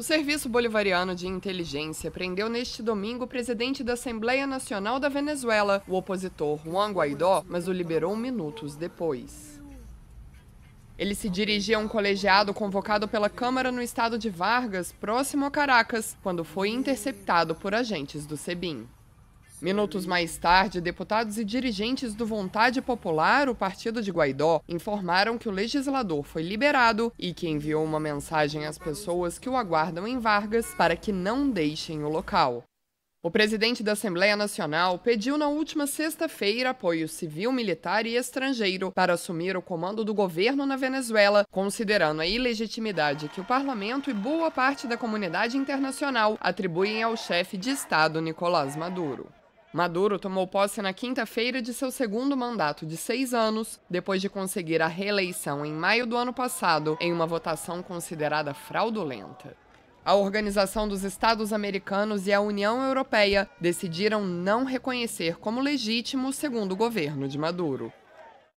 O Serviço Bolivariano de Inteligência prendeu neste domingo o presidente da Assembleia Nacional da Venezuela, o opositor Juan Guaidó, mas o liberou minutos depois. Ele se dirigia a um colegiado convocado pela Câmara no estado de Vargas, próximo a Caracas, quando foi interceptado por agentes do SEBIN. Minutos mais tarde, deputados e dirigentes do Vontade Popular, o partido de Guaidó, informaram que o legislador foi liberado e que enviou uma mensagem às pessoas que o aguardam em Vargas para que não deixem o local. O presidente da Assembleia Nacional pediu na última sexta-feira apoio civil, militar e estrangeiro para assumir o comando do governo na Venezuela, considerando a ilegitimidade que o parlamento e boa parte da comunidade internacional atribuem ao chefe de Estado Nicolás Maduro. Maduro tomou posse na quinta-feira de seu segundo mandato de seis anos, depois de conseguir a reeleição em maio do ano passado em uma votação considerada fraudulenta. A Organização dos Estados Americanos e a União Europeia decidiram não reconhecer como legítimo o segundo governo de Maduro.